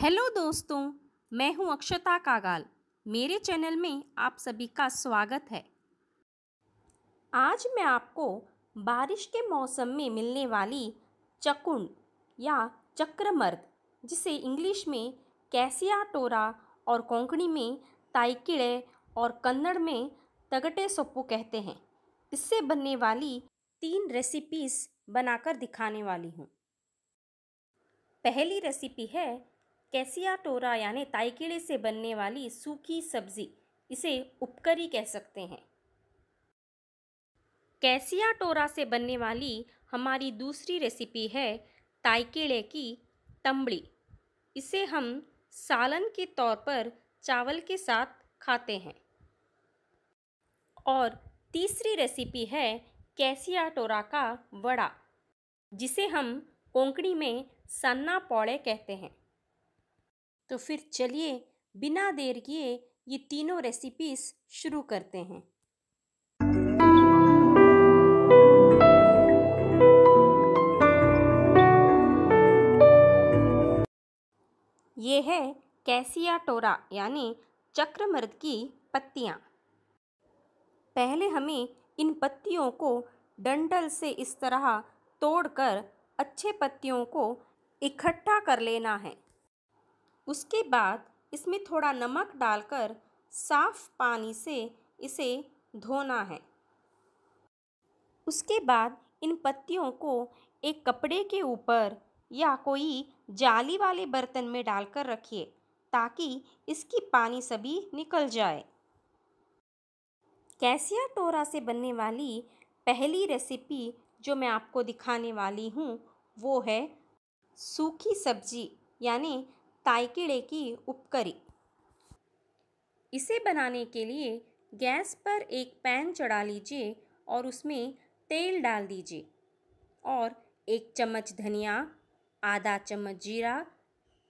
hello दोस्तों मैं हूं अक्षता कागाल मेरे चैनल में आप सभी का स्वागत है आज मैं आपको बारिश के मौसम में मिलने वाली चकुंड या चक्रमर्द जिसे इंग्लिश में कैसिया टोरा और कोंकणी में ताइकिड़े और कन्नड़ में तगटे सोप्पू कहते हैं इससे बनने वाली तीन रेसिपीज़ बनाकर दिखाने वाली हूँ पहली रेसिपी है कैसिया टोरा यानी ताइकेड़े से बनने वाली सूखी सब्जी इसे उपकरी कह सकते हैं कैसिया टोरा से बनने वाली हमारी दूसरी रेसिपी है ताइकेड़े की तंबड़ी इसे हम सालन के तौर पर चावल के साथ खाते हैं और तीसरी रेसिपी है कैसिया टोरा का वड़ा जिसे हम कोंकणी में सन्ना पौड़े कहते हैं तो फिर चलिए बिना देर किए ये तीनों रेसिपीज़ शुरू करते हैं ये है कैसिया टोरा यानी चक्रमर्द की पत्तियाँ पहले हमें इन पत्तियों को डंडल से इस तरह तोड़कर अच्छे पत्तियों को इकट्ठा कर लेना है उसके बाद इसमें थोड़ा नमक डालकर साफ पानी से इसे धोना है उसके बाद इन पत्तियों को एक कपड़े के ऊपर या कोई जाली वाले बर्तन में डालकर रखिए ताकि इसकी पानी सभी निकल जाए कैसिया टोरा से बनने वाली पहली रेसिपी जो मैं आपको दिखाने वाली हूँ वो है सूखी सब्जी यानी कीड़े की उपकरी इसे बनाने के लिए गैस पर एक पैन चढ़ा लीजिए और उसमें तेल डाल दीजिए और एक चम्मच धनिया आधा चम्मच जीरा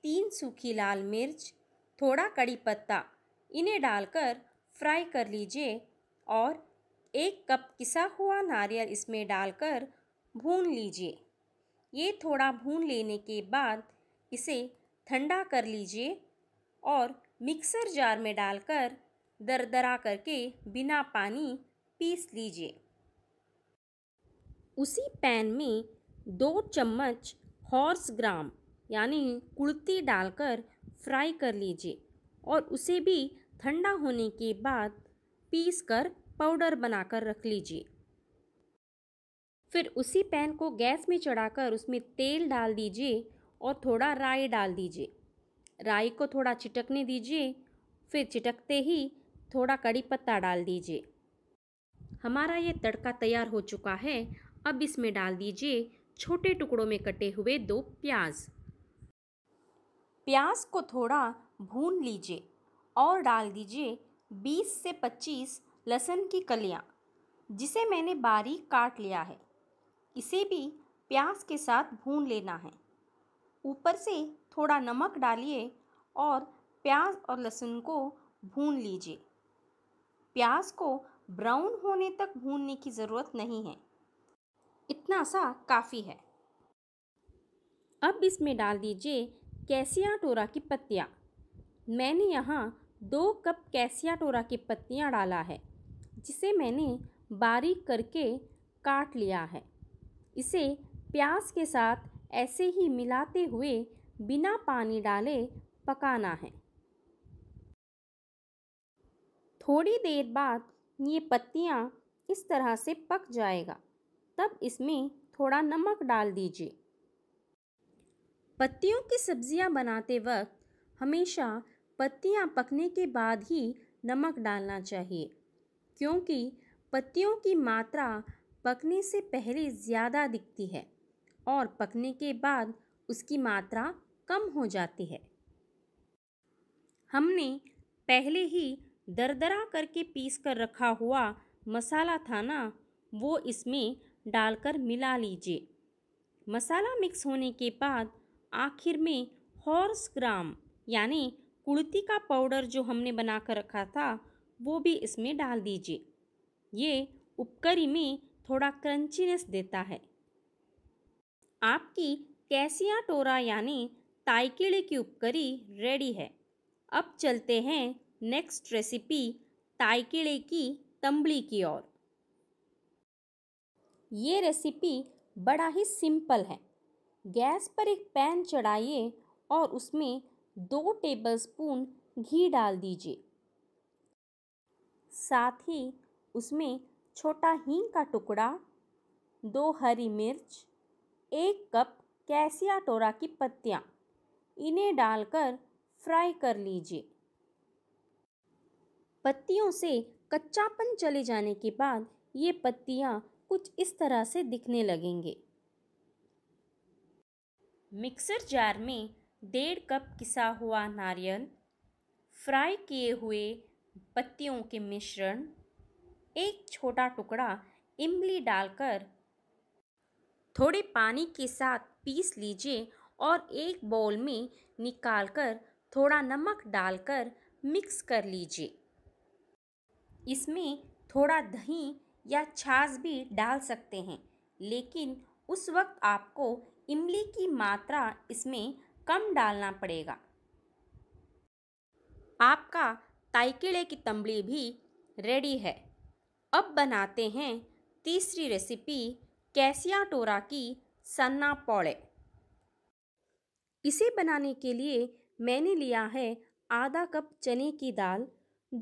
तीन सूखी लाल मिर्च थोड़ा कड़ी पत्ता इन्हें डालकर फ्राई कर लीजिए और एक कप किसा हुआ नारियल इसमें डालकर भून लीजिए ये थोड़ा भून लेने के बाद इसे ठंडा कर लीजिए और मिक्सर जार में डालकर दरदरा करके बिना पानी पीस लीजिए उसी पैन में दो चम्मच हॉर्स ग्राम यानी कुड़ती डालकर फ्राई कर लीजिए और उसे भी ठंडा होने के बाद पीस कर पाउडर बनाकर रख लीजिए फिर उसी पैन को गैस में चढ़ाकर उसमें तेल डाल दीजिए और थोड़ा राई डाल दीजिए राई को थोड़ा चिटकने दीजिए फिर चिटकते ही थोड़ा कड़ी पत्ता डाल दीजिए हमारा ये तड़का तैयार हो चुका है अब इसमें डाल दीजिए छोटे टुकड़ों में कटे हुए दो प्याज प्याज को थोड़ा भून लीजिए और डाल दीजिए 20 से 25 लहसुन की कलियाँ जिसे मैंने बारीक काट लिया है इसे भी प्याज के साथ भून लेना है ऊपर से थोड़ा नमक डालिए और प्याज और लहसुन को भून लीजिए प्याज को ब्राउन होने तक भूनने की ज़रूरत नहीं है इतना सा काफ़ी है अब इसमें डाल दीजिए कैसिया टोरा की पत्तियाँ मैंने यहाँ दो कप कैसिया टोरा की पत्तियाँ डाला है जिसे मैंने बारीक करके काट लिया है इसे प्याज के साथ ऐसे ही मिलाते हुए बिना पानी डाले पकाना है थोड़ी देर बाद ये पत्तियाँ इस तरह से पक जाएगा तब इसमें थोड़ा नमक डाल दीजिए पत्तियों की सब्ज़ियाँ बनाते वक्त हमेशा पत्तियाँ पकने के बाद ही नमक डालना चाहिए क्योंकि पत्तियों की मात्रा पकने से पहले ज़्यादा दिखती है और पकने के बाद उसकी मात्रा कम हो जाती है हमने पहले ही दरदरा करके पीस कर रखा हुआ मसाला था ना वो इसमें डालकर मिला लीजिए मसाला मिक्स होने के बाद आखिर में हॉर्स ग्राम यानी कुड़ती का पाउडर जो हमने बना कर रखा था वो भी इसमें डाल दीजिए ये उपकरी में थोड़ा क्रंचीनेस देता है आपकी कैसिया टोरा यानी ताइकिड़ी की उपकरी रेडी है अब चलते हैं नेक्स्ट रेसिपी ताइकिड़े की तंबली की ओर ये रेसिपी बड़ा ही सिंपल है गैस पर एक पैन चढ़ाइए और उसमें दो टेबलस्पून घी डाल दीजिए साथ ही उसमें छोटा हींग का टुकड़ा दो हरी मिर्च एक कप कैसिया टोरा की पत्तियाँ इन्हें डालकर फ्राई कर लीजिए पत्तियों से कच्चापन चले जाने के बाद ये पत्तियाँ कुछ इस तरह से दिखने लगेंगे मिक्सर जार में डेढ़ कप किसा हुआ नारियल फ्राई किए हुए पत्तियों के मिश्रण एक छोटा टुकड़ा इमली डालकर थोड़े पानी के साथ पीस लीजिए और एक बाउल में निकालकर थोड़ा नमक डालकर मिक्स कर लीजिए इसमें थोड़ा दही या छाछ भी डाल सकते हैं लेकिन उस वक्त आपको इमली की मात्रा इसमें कम डालना पड़ेगा आपका ताइकिड़े की तंबली भी रेडी है अब बनाते हैं तीसरी रेसिपी कैसिया टोरा की सन्ना पौड़े इसे बनाने के लिए मैंने लिया है आधा कप चने की दाल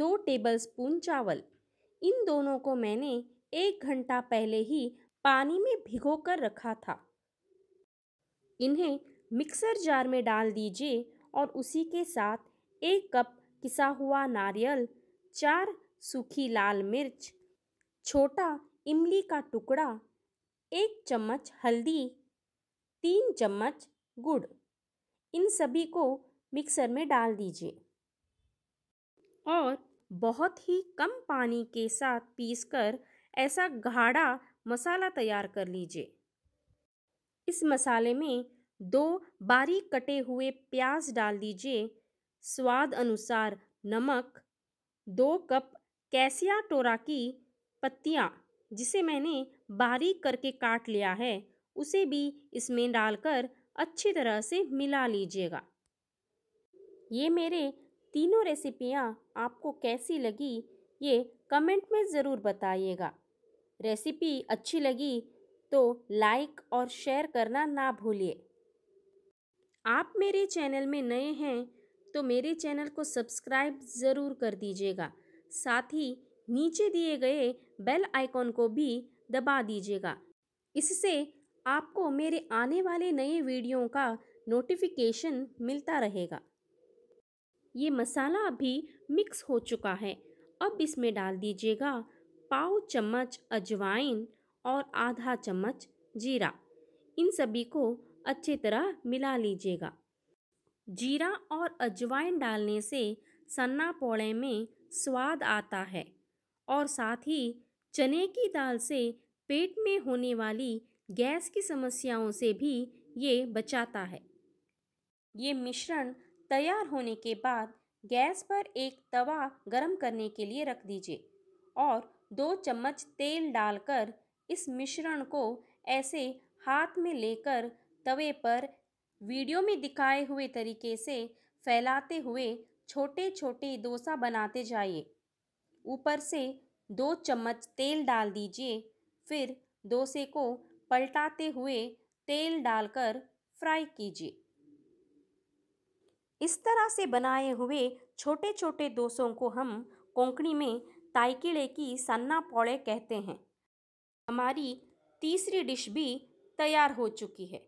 दो टेबलस्पून चावल इन दोनों को मैंने एक घंटा पहले ही पानी में भिगो कर रखा था इन्हें मिक्सर जार में डाल दीजिए और उसी के साथ एक कप किसा हुआ नारियल चार सूखी लाल मिर्च छोटा इमली का टुकड़ा एक चम्मच हल्दी तीन चम्मच गुड़ इन सभी को मिक्सर में डाल दीजिए और बहुत ही कम पानी के साथ पीसकर ऐसा गाढ़ा मसाला तैयार कर लीजिए इस मसाले में दो बारीक कटे हुए प्याज डाल दीजिए स्वाद अनुसार नमक दो कप कैसिया टोरा की पत्तियाँ जिसे मैंने बारीक करके काट लिया है उसे भी इसमें डालकर अच्छी तरह से मिला लीजिएगा ये मेरे तीनों रेसिपियाँ आपको कैसी लगी ये कमेंट में ज़रूर बताइएगा रेसिपी अच्छी लगी तो लाइक और शेयर करना ना भूलिए आप मेरे चैनल में नए हैं तो मेरे चैनल को सब्सक्राइब ज़रूर कर दीजिएगा साथ ही नीचे दिए गए बेल आइकॉन को भी दबा दीजिएगा इससे आपको मेरे आने वाले नए वीडियो का नोटिफिकेशन मिलता रहेगा ये मसाला अभी मिक्स हो चुका है अब इसमें डाल दीजिएगा पाव चम्मच अजवाइन और आधा चम्मच जीरा इन सभी को अच्छे तरह मिला लीजिएगा जीरा और अजवाइन डालने से सन्ना पौड़े में स्वाद आता है और साथ ही चने की दाल से पेट में होने वाली गैस की समस्याओं से भी ये बचाता है ये मिश्रण तैयार होने के बाद गैस पर एक तवा गरम करने के लिए रख दीजिए और दो चम्मच तेल डालकर इस मिश्रण को ऐसे हाथ में लेकर तवे पर वीडियो में दिखाए हुए तरीके से फैलाते हुए छोटे छोटे डोसा बनाते जाइए ऊपर से दो चम्मच तेल डाल दीजिए फिर डोसे को पलटाते हुए तेल डालकर फ्राई कीजिए इस तरह से बनाए हुए छोटे छोटे डोसों को हम कोंकणी में ताइकिड़े की सन्ना पौड़े कहते हैं हमारी तीसरी डिश भी तैयार हो चुकी है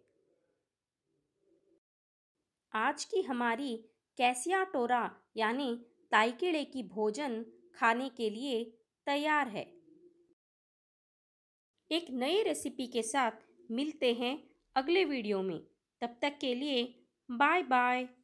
आज की हमारी कैसिया टोरा यानी ताइकिड़े की भोजन खाने के लिए तैयार है एक नई रेसिपी के साथ मिलते हैं अगले वीडियो में तब तक के लिए बाय बाय